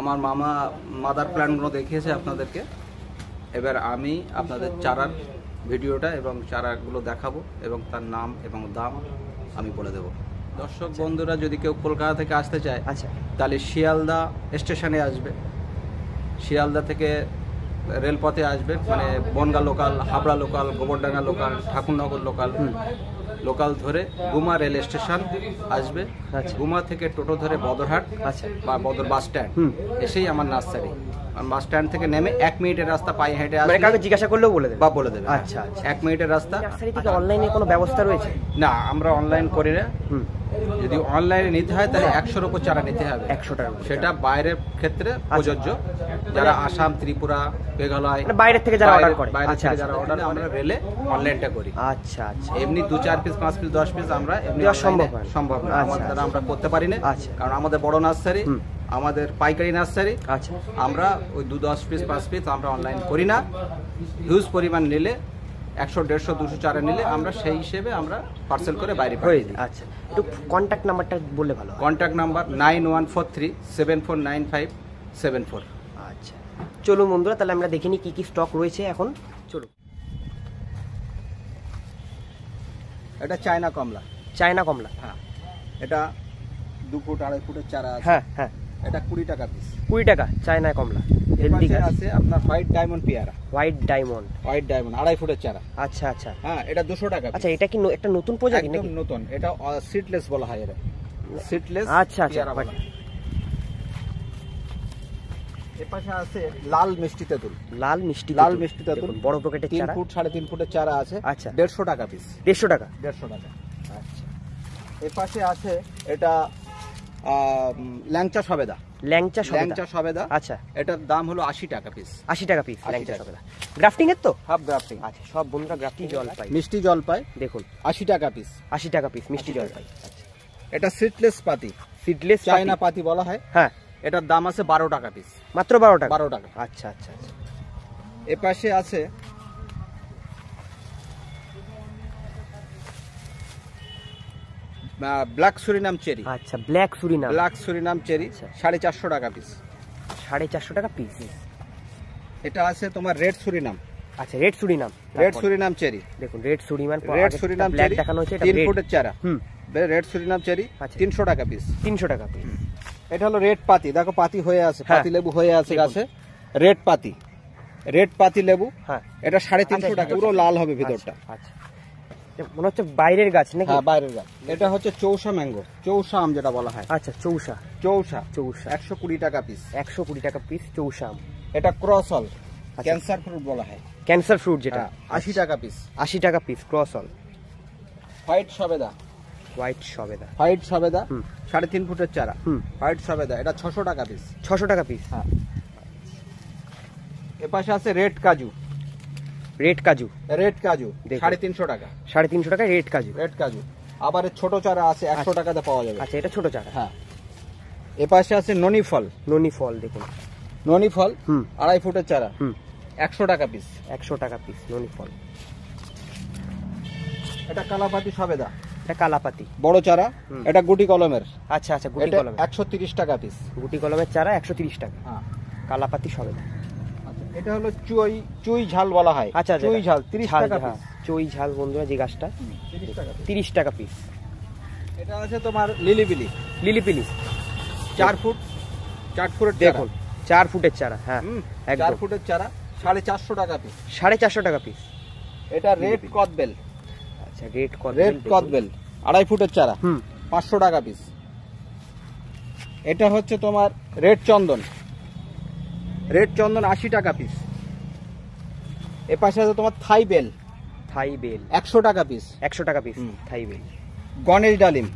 আমার মামা মাদার প্ল্যানগুলো দেখিয়েছে আপনাদেরকে এবার আমি আপনাদের চারার ভিডিওটা এবং চারাগুলো দেখাবো এবং তার নাম এবং দাম আমি বলে দেবো দর্শক বন্ধুরা যদি কেউ কলকাতা থেকে আসতে চায় আচ্ছা তাহলে শিয়ালদা স্টেশনে আসবে শিয়ালদা থেকে রেলপথে আসবে মানে Bangaon local Habra local Gobardanga local Thakurnagar local local ধরে গুমা রেল স্টেশন আসবে আচ্ছা। গুমা থেকে টোটো ধরে বদরহাট আচ্ছা। বা বদর বাস স্ট্যান্ড এসেই আমার নার্সারি বাস স্ট্যান্ড থেকে নেমে এক মিনিটের রাস্তা পায়ে হেঁটে আসবে মানে কাউকে জিজ্ঞাসা করলেও বলে দেবে বা বলে দেবে আচ্ছা আচ্ছা এক মিনিটের রাস্তা থেকে অনলাইনে কোনো ব্যবস্থা রয়েছে না আমরা অনলাইন করি না যদি অনলাইনে নিতে হয় তাহলে একশোর উপর চারা নিতে হবে একশো টাকা সেটা বাইরের ক্ষেত্রে আচ্ছা। প্রযোজ্য যারা আসাম ত্রিপুরা মেঘালয় মানে বাইরের থেকে যারা অর্ডার করে বাইরে আচ্ছা, থেকে আচ্ছা। যারা অর্ডার আমরা রেলে অনলাইনটা করি আচ্ছা আচ্ছা এমনি দু চার পিস পাঁচ পিস দশ পিস আমরা এমনি সম্ভব সম্ভব না আমাদের দ্বারা আমরা করতে পারি না কারণ আমাদের বড় নার্সারি আমাদের পাইকারি নার্সারি আচ্ছা আমরা ওই দু দশ পিস পাঁচ পিস আমরা অনলাইন করি না হিউজ পরিমাণ নিলে একশো দেড়শো দুশো চারা নিলে আমরা সেই হিসেবে আমরা পার্সেল করে বাইরে পাই আচ্ছা একটু কন্ট্যাক্ট নাম্বারটা বললে ভালো contact number nine one four three seven four nine five seven four আচ্ছা চলুন বন্ধুরা তাহলে আমরা দেখিনি কি কি স্টক রয়েছে এখন চলুন এটা চায়না কমলা চায়না কমলা হ্যাঁ এটা দু ফুট আড়াই ফুটের চারা হ্যাঁ হ্যাঁ এটা কুড়ি টাকা পিস কুড়ি টাকা চায়নায় কমলা হেলদি আছে আপনার হোয়াইট ডায়মন্ড পেয়ারা হোয়াইট ডায়মন্ড হোয়াইট ডায়মন্ড আড়াই ফুটের চারা আচ্ছা আচ্ছা হ্যাঁ এটা দুশো টাকা আচ্ছা এটা কি একটা নতুন প্রজাতি নাকি নতুন এটা সিডলেস বলা হয় এটা সিডলেস আচ্ছা আচ্ছা এপাশে আছে লাল মিষ্টি তেঁতুল লাল মিষ্টি লাল মিষ্টি তেঁতুল বড় প্যাকেটের চারা 3 ফুট ফুটের চারা আছে আচ্ছা 150 টাকা পিস 150 টাকা 150 টাকা আচ্ছা এপাশে আছে এটা ল্যাংচা সবেদা ল্যাংচা সবেদা ল্যাংচা সবেদা আচ্ছা এটার দাম হলো আশি টাকা পিস আশি টাকা পিস ল্যাংচা সবেদা গ্রাফটিং এর তো সব গ্রাফটিং আচ্ছা সব বন্ধুরা গ্রাফটিং জল পায় মিষ্টি জল পায় দেখুন আশি টাকা পিস আশি টাকা পিস মিষ্টি জল পায় এটা সিডলেস পাতি সিডলেস চায়না পাতি বলা হয় হ্যাঁ এটার দাম আছে বারো টাকা পিস মাত্র বারো টাকা বারো টাকা আচ্ছা আচ্ছা আচ্ছা এপাশে আছে ব্ল্যাক সুরিনাম চেরি আচ্ছা black Surinam black Surinam cherry আচ্ছা। সাড়ে চারশো টাকা পিস সাড়ে চারশো টাকা পিস এটা আছে তোমার রেড সুরিনাম আচ্ছা red Surinam red Surinam cherry দেখুন red Surinam red Surinam cherry দেখানো হচ্ছে এটা ফুটের চারা হুম রেড সুরিনাম চেরি আচ্ছা। তিনশো টাকা পিস তিনশো টাকা পিস এটা হলো রেড পাতি দেখো পাতি হয়ে আছে হ্যাঁ। পাতি লেবু হয়ে আছে গাছে রেড পাতি রেড পাতি লেবু হ্যাঁ এটা সাড়ে আচ্ছা, তিনশো টাকা পুরো লাল হবে ভিতরটা আচ্ছা মনে হচ্ছে বাইরের গাছ নাকি হ্যাঁ বাইরের গাছ এটা হচ্ছে চৌষা ম্যাঙ্গো চৌষা আম যেটা বলা হয় আচ্ছা চৌষা চৌষা চৌষা একশো কুড়ি টাকা পিস একশো কুড়ি টাকা পিস চৌষা আম এটা ক্রস ক্রসল ক্যান্সার ফ্রুট বলা হয় ক্যান্সার ফ্রুট যেটা হ্যাঁ, আশি টাকা পিস আশি টাকা পিস ক্রস ক্রসল হোয়াইট সবেদা হোয়াইট সবেদা হোয়াইট সবেদা সাড়ে তিন ফুটের চারা হোয়াইট সবেদা এটা ছশো টাকা পিস ছশো টাকা পিস হ্যাঁ এপাশে আছে রেড কাজু রেড কাজু রেড কাজু সাড়ে তিনশো টাকা সাড়ে তিনশো টাকা রেড কাজু রেড কাজু আবার ছোট চারা আছে একশো আচ্ছা। টাকাতে পাওয়া যাবে আচ্ছা এটা ছোট চারা হ্যাঁ এ পাশে আছে ননি ফল ননি ফল দেখুন ননি ফল আড়াই ফুটের চারা হুম একশো টাকা পিস একশো টাকা পিস ননি ফল এটা কালাপাতি সবেদা এটা কালাপাতি বড় চারা এটা গুটি কলমের আচ্ছা আচ্ছা গুটি কলমের একশো তিরিশ টাকা পিস গুটি কলমের চারা একশো তিরিশ টাকা হ্যাঁ। কালাপাতি সবেদা এটা হলো চুই চুই ঝাল বলা হয় আচ্ছা, আচ্ছা চুই আচ্ছা। ঝাল তিরিশ টাকা পিস হ্যাঁ। চুই ঝাল বন্ধুরা যে গাছটা তিরিশ টাকা পিস এটা আছে তোমার লিলিপিলি লিলিপিলি চার ফুট চার ফুটের দেখুন চার ফুটের চারা হ্যাঁ চার ফুটের চারা সাড়ে চারশো টাকা পিস সাড়ে চারশো টাকা পিস এটা রেড কদবেল আচ্ছা রেড রেড কদবেল আড়াই ফুটের চারা হুম পাঁচশো টাকা পিস এটা হচ্ছে তোমার রেড চন্দন রেড চন্দন আশি টাকা পিস এ পাশে আছে তোমার থাই বেল থাই বেল একশো টাকা পিস একশো টাকা পিস থাই বেল গণেশ ডালিম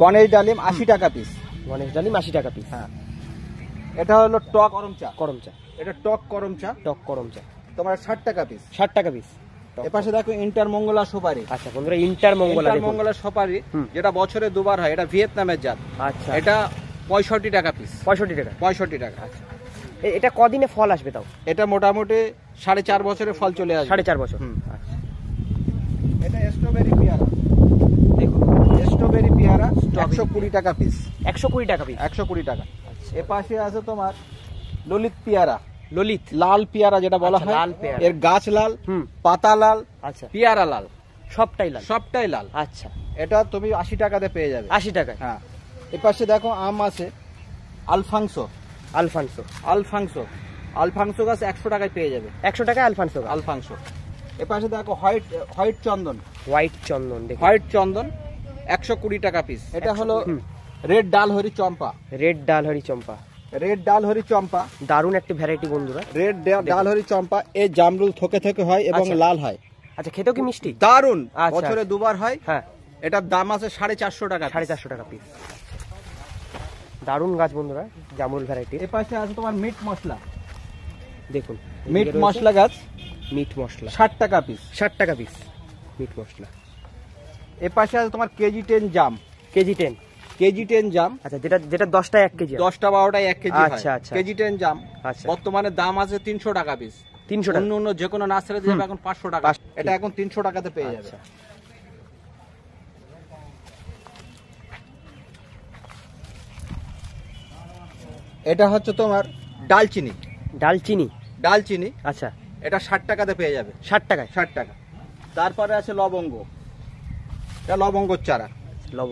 গণেশ ডালিম আশি টাকা পিস গণেশ ডালিম আশি টাকা পিস হ্যাঁ এটা হলো টক করম চা করম চা এটা টক করম চা টক করম চা তোমার ষাট টাকা পিস ষাট টাকা পিস এপাশে দেখো ইন্টার মঙ্গলা সুপারি আচ্ছা বন্ধুরা ইন্টার মঙ্গলা ইন্টার মঙ্গলা সুপারি যেটা বছরে দুবার হয় এটা ভিয়েতনামের জাত আচ্ছা এটা পঁয়ষট্টি টাকা পিস পঁয়ষট্টি টাকা পঁয়ষট্টি টাকা আচ্ছা এটা কদিনে ফল আসবে তাও এটা মোটামুটি সাড়ে চার বছরের ফল চলে আসবে সাড়ে চার বছর আচ্ছা। এটা স্ট্রবেরি পেয়ারা স্ট্রবেরি পেয়ারা একশো কুড়ি টাকা পিস একশো কুড়ি টাকা পিস একশো কুড়ি টাকা আচ্ছা। আছে তোমার ললিত পেয়ারা ললিত লাল পেয়ারা যেটা বলা আচ্ছা, হয় লাল এর গাছ লাল পাতা লাল আচ্ছা পেয়ারা লাল সবটাই লাল সবটাই লাল আচ্ছা এটা তুমি আশি টাকাতে পেয়ে যাবে আশি হ্যাঁ দেখো আম আছে আলফাংসো আলফাংসো আলফাংসো আলফাংসো গাছ একশো টাকায় পেয়ে যাবে একশো টাকায় আলফাংসো আলফাংসো এপাশে দেখো হোয়াইট হোয়াইট চন্দন হোয়াইট চন্দন হোয়াইট চন্দন একশো কুড়ি টাকা পিস এটা হলো রেড ডাল হরি চম্পা রেড ডাল হরি চম্পা রেড ডাল হরি চম্পা দারুণ একটি ভ্যারাইটি বন্ধুরা রেড ডাল হরি চম্পা এ জামরুল থকে থেকে হয় এবং আচ্ছা। লাল হয় আচ্ছা খেতেও কি মিষ্টি দারুণ আচ্ছা। বছরে দুবার হয় হ্যাঁ এটার দাম আছে সাড়ে চারশো টাকা সাড়ে চারশো টাকা পিস দারুণ গাছ বন্ধুরা জামরুল ভ্যারাইটি এর পাশে আছে তোমার মিট মশলা দেখুন মিট মশলা গাছ মিট মশলা ষাট টাকা পিস ষাট টাকা পিস মিট মশলা এর পাশে আছে তোমার কেজি টেন জাম কেজি টেন কেজি টেন জাম আচ্ছা যেটা যেটা দশটা এক কেজি দশটা বারোটায় এক কেজি আচ্ছা আচ্ছা কেজি টেন জাম আচ্ছা বর্তমানে দাম আছে তিনশো টাকা পিস তিনশো টাকা অন্য অন্য যে কোনো নার্সারি এখন পাঁচশো টাকা এটা এখন তিনশো টাকাতে পেয়ে যাচ্ছে এটা হচ্ছে তোমার ডালচিনি ডালচিনি ডালচিনি আচ্ছা এটা ষাট টাকাতে পেয়ে যাবে ষাট টাকায় ষাট টাকা তারপরে আছে লবঙ্গ এটা লবঙ্গর চারা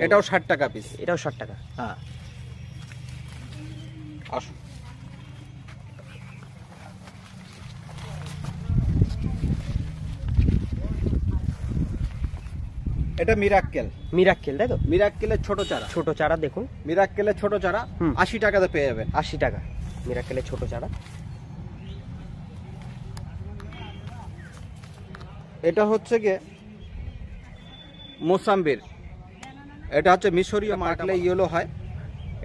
এটাও ষাট টাকা পিস এটাও ষাট টাকা হ্যাঁ আসুন এটা মিরাক্কেল মিরাক্কেল তাই তো মিরাক্কেলের ছোট চারা ছোট চারা দেখুন মিরাক্কেলের ছোট চারা আশি টাকাতে পেয়ে যাবেন আশি টাকা মিরাক্কেলের ছোট চারা এটা হচ্ছে গিয়ে মোসাম্বির এটা হচ্ছে মিশরীয় মার্কেলে ইয়েলো হয়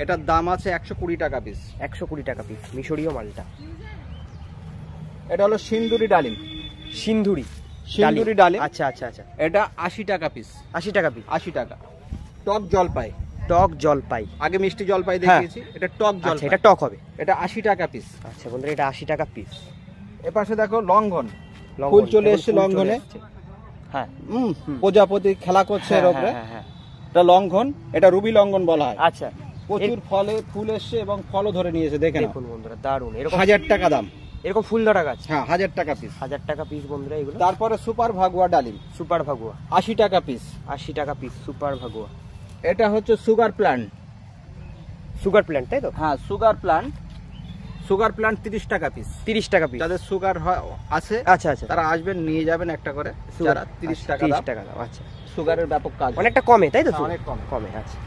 এটার দাম আছে একশো কুড়ি টাকা পিস একশো কুড়ি টাকা পিস মিশরীয় মালটা এটা হলো সিন্দুরি ডালিম সিন্ধুরি সিন্দুরি ডালে আচ্ছা আচ্ছা আচ্ছা এটা আশি টাকা পিস আশি টাকা পিস আশি টাকা টক জলপাই টক জলপাই আগে মিষ্টি জলপাই হ্যাঁ। দেখিয়েছি এটা টক আচ্ছা, জলপাই এটা টক হবে এটা আশি টাকা পিস আচ্ছা বন্ধুরা এটা আশি টাকা পিস এপাশে দেখো লঙ্ঘন ফুল চলে এসেছে লঙ্ঘনে হ্যাঁ প্রজাপতি খেলা করছে হ্যাঁ, এর উপরে হ্যাঁ, এটা লঙ্ঘন এটা রুবি লঙ্ঘন বলা হয় আচ্ছা প্রচুর ফলে ফুল এসছে এবং ফলও ধরে নিয়েছে দেখেন বন্ধুরা দারুণ এরকম হাজার টাকা দাম এরকম ফুল ধরা গাছ হ্যাঁ হাজার টাকা পিস হাজার টাকা পিস বন্ধুরা এগুলো তারপরে সুপার ভাগুয়া ডালিম সুপার ভাগুয়া আশি টাকা পিস আশি টাকা পিস সুপার ভাগুয়া এটা হচ্ছে সুগার প্ল্যান্ট সুগার প্ল্যান্ট তাই তো হ্যাঁ সুগার প্ল্যান্ট সুগার প্ল্যান্ট তিরিশ টাকা পিস তিরিশ টাকা পিস তাদের সুগার আছে আচ্ছা আচ্ছা তারা আসবেন নিয়ে যাবেন একটা করে যারা তিরিশ আচ্ছা, টাকা তিরিশ টাকা দাও আচ্ছা সুগারের ব্যাপক কাজ অনেকটা কমে তাই তো হ্যাঁ, অনেক কম কমে আচ্ছা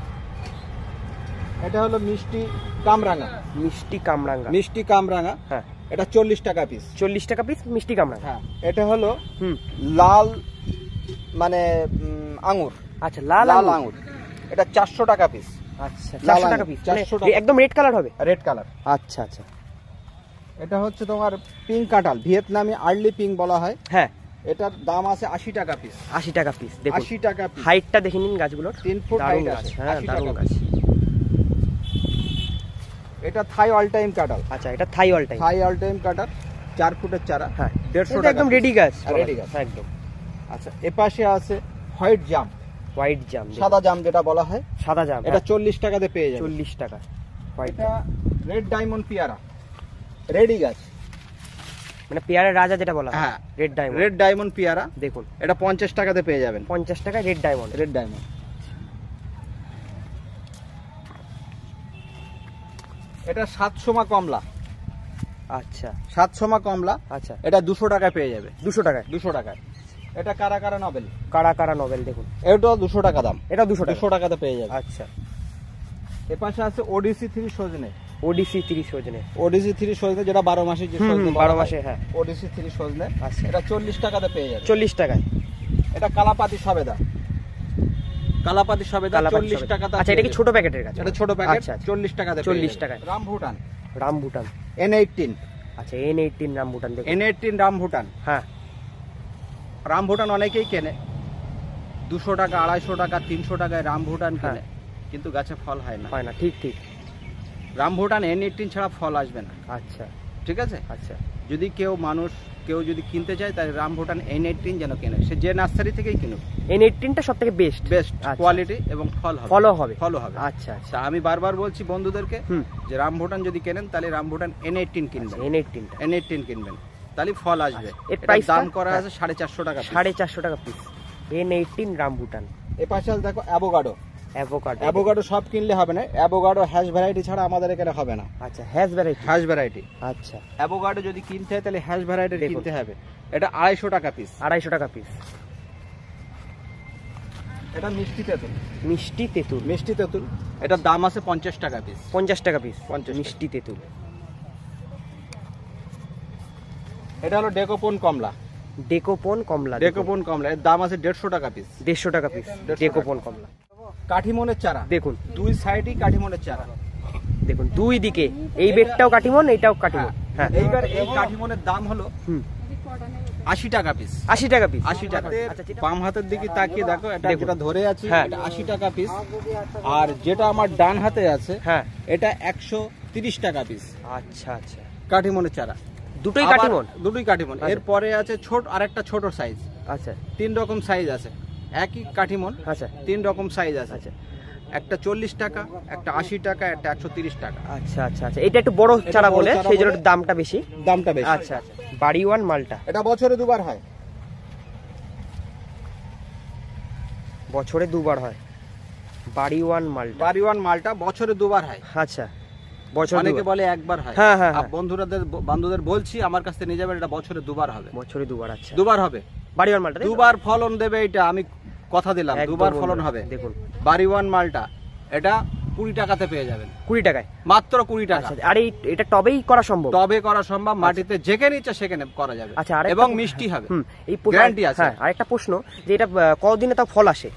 এটা হলো মিষ্টি কামরাঙা মিষ্টি কামরাঙা মিষ্টি কামরাঙা হ্যাঁ এটা চল্লিশ টাকা পিস চল্লিশ টাকা পিস মিষ্টি কামড়া হ্যাঁ এটা হলো লাল মানে আঙুর আচ্ছা লাল লাল আঙুর এটা চারশো টাকা পিস আচ্ছা মানে চারশো টাকা একদম রেড কালার হবে রেড কালার আচ্ছা আচ্ছা এটা হচ্ছে তোমার পিঙ্ক কাঁঠাল ভিয়েতনামি আর্লি পিঙ্ক বলা হয় হ্যাঁ এটার দাম আছে আশি টাকা পিস আশি টাকা পিস আশি টাকা হাইটটা দেখে নিন গাছগুলোর তিন ফুট হাইট আছে হ্যাঁ, গাছ এটা থাই অল টাইম কাটাল আচ্ছা এটা Thai all time Thai all time কাটাল চার ফুটের চারা হ্যাঁ দেড়শো একদম রেডি গাছ রেডি গাছ একদম আচ্ছা এপাশে আছে হোয়াইট জাম হোয়াইট জাম সাদা জাম যেটা বলা হয় সাদা জাম এটা হ্যাঁ। চল্লিশ টাকাতে পেয়ে যায় চল্লিশ টাকা হোয়াইটটা রেড ডায়মন্ড পিয়ারা রেডি গাছ মানে পেয়ারের রাজা যেটা বলা হ্যাঁ রেড ডায়মন্ড রেড ডায়মন্ড পেয়ারা দেখুন এটা পঞ্চাশ টাকাতে পেয়ে যাবেন পঞ্চাশ টাকা রেড ডায়মন্ড রেড ডায়মন্ড এটা সাতশোমা কমলা আচ্ছা সাতশোমা কমলা আচ্ছা এটা দুশো টাকায় পেয়ে যাবে দুশো টাকায় দুশো টাকায় এটা কারা কারা নবেল কারা কারা নবেল দেখুন এটা দুশো টাকা দাম এটা দুশো দুশো টাকাতে পেয়ে যাবে আচ্ছা এর পাশে আছে ওডিসি থ্রি সজনে ওডিসি থ্রি সজনে ওডিসি থ্রি সজনে যেটা বারো মাসে যে বারো মাসে হ্যাঁ ওডিসি থ্রি সজনে আচ্ছা এটা চল্লিশ টাকাতে পেয়ে যাবে চল্লিশ টাকায় এটা কালাপাতি সাবেদা কালাপাতি সবেদা 40 টাকা আচ্ছা এটা কি ছোট প্যাকেটের কাছে এটা ছোট প্যাকেট 40 টাকা 40 টাকা রামভুটান রামভুটান N18 আচ্ছা N18 রামভুটান দেখুন N18 রামভুটান হ্যাঁ রামভুটান অনেকেই কেনে দুশো টাকা আড়াইশো টাকা তিনশো টাকায় রামভুটান হ্যাঁ। কেনে কিন্তু গাছে ফল হয় না হয় না ঠিক ঠিক রামভুটান এন এইটিন ছাড়া ফল আসবে না আচ্ছা ঠিক আছে আচ্ছা যদি কেউ মানুষ কেউ যদি কিনতে চায় তাহলে রাম ভুটান এন এইটিন যেন কেনে সে যে নার্সারি থেকেই কিনুক এন এইটিনটা সব থেকে বেস্ট বেস্ট কোয়ালিটি এবং ফল হবে ফলও হবে ফলও হবে আচ্ছা আচ্ছা আমি বারবার বলছি বন্ধুদেরকে যে রাম ভুটান যদি কেনেন তাহলে রাম ভুটান এন এইটিন কিনবেন এন এইটিন এন এইটিন কিনবেন তাহলে ফল আচ্ছা। আসবে এর প্রাইস দাম করা আছে হ্যাঁ। সাড়ে চারশো টাকা সাড়ে চারশো টাকা piece N eighteen rambutan এ পাশে দেখো অ্যাভোকাডো অ্যাভোকাডো অ্যাভোকাডো সব কিনলে হবে না অ্যাভোকাডো হ্যাশ ভ্যারাইটি ছাড়া আমাদের এখানে হবে না আচ্ছা হ্যাশ ভ্যারাইটি হ্যাশ ভ্যারাইটি আচ্ছা অ্যাভোকাডো যদি কিনতে হয় তাহলে হ্যাশ ভ্যারাইটি কিনতে হবে এটা আড়াইশো টাকা পিস আড়াইশো টাকা পিস এটা মিষ্টি তেঁতুল মিষ্টি তেঁতুল মিষ্টি তেঁতুল এটা দাম আছে পঞ্চাশ টাকা পিস পঞ্চাশ টাকা পিস পঞ্চাশ মিষ্টি তেঁতুল এটা হলো ডেকোপন কমলা ডেকোপন কমলা ডেকোপন কমলা এর দাম আছে দেড়শো টাকা পিস দেড়শো টাকা পিস ডেকোপন কমলা কাঠিমনের চারা দেখুন দুই সাইডই কাঠিমনের চারা দেখুন দুই দিকে এই বেগটাও কাঠিমন এইটাও কাঠিমন হ্যাঁ।, হ্যাঁ এইবার এই কাঠিমনের দাম হলো আশি টাকা পিস আশি টাকা পিস আশি টাকা আচ্ছা, বাম হাতের দিকে হ্যাঁ, তাকিয়ে দেখো ধরে আছে হ্যাঁ। এটা আশি টাকা পিস আর যেটা আমার ডান হাতে আছে হ্যাঁ এটা একশো তিরিশ টাকা পিস আচ্ছা আচ্ছা কাঠিমনের চারা দুটোই কাঠিমন দুটোই কাঠিমন আচ্ছা। এরপরে আছে ছোট আরেকটা ছোট সাইজ আচ্ছা তিন রকম সাইজ আছে একই কাঠিমন আচ্ছা তিন রকম সাইজ আছে আচ্ছা একটা চল্লিশ টাকা একটা আশি টাকা একটা একশো তিরিশ টাকা আচ্ছা আচ্ছা আচ্ছা এটা একটু বড় চারা বলে সেই জন্য দামটা বেশি দামটা বেশি আচ্ছা আচ্ছা বাড়ি ওয়ান মালটা এটা বছরে দুবার হয় বছরে দুবার হয় বাড়ি ওয়ান মালটা বাড়ি ওয়ান মালটা বছরে দুবার হয় আচ্ছা বছর অনেকে মানে বলে একবার হ্যাঁ, হ্যাঁ, হ্যাঁ। বন্ধুদের বলছি আমার এটা বছরে দুবার হবে বছরে দুবার আচ্ছা। দুবার হবে মালটা দুবার ফলন দেবে এটা আমি কথা দিলাম দুবার ফলন হবে দেখুন মালটা এটা কুড়ি টাকাতে পেয়ে যাবেন কুড়ি টাকায় মাত্র কুড়ি টাকা আচ্ছা, আর এই এটা টবেই করা সম্ভব টবে করা সম্ভব আচ্ছা। মাটিতে যেখানে ইচ্ছা সেখানে করা যাবে আচ্ছা এবং মিষ্টি হ্যাঁ, হবে এই আছে আরেকটা প্রশ্ন যে এটা কতদিনে তাও ফল আসে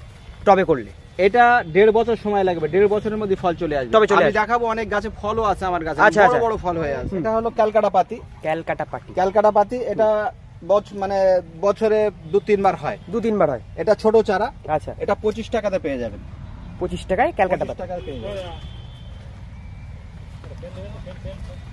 টবে করলে এটা দেড় বছর সময় লাগবে দেড় বছরের মধ্যে ফল চলে আসবে তবে চলে আসবে দেখাবো অনেক গাছে ফলও আছে আমার কাছে আচ্ছা বড় আচ্ছা। বড় ফল হয়ে আছে এটা হলো ক্যালকাটা পাতি ক্যালকাটা পাতি ক্যালকাটা পাতি এটা মানে বছরে দু তিনবার হয় দু তিনবার হয় এটা ছোট চারা আচ্ছা এটা পঁচিশ টাকাতে পেয়ে যাবেন পঁচিশ টাকায় ক্যালকাটা পাতি পেয়ে যাবেন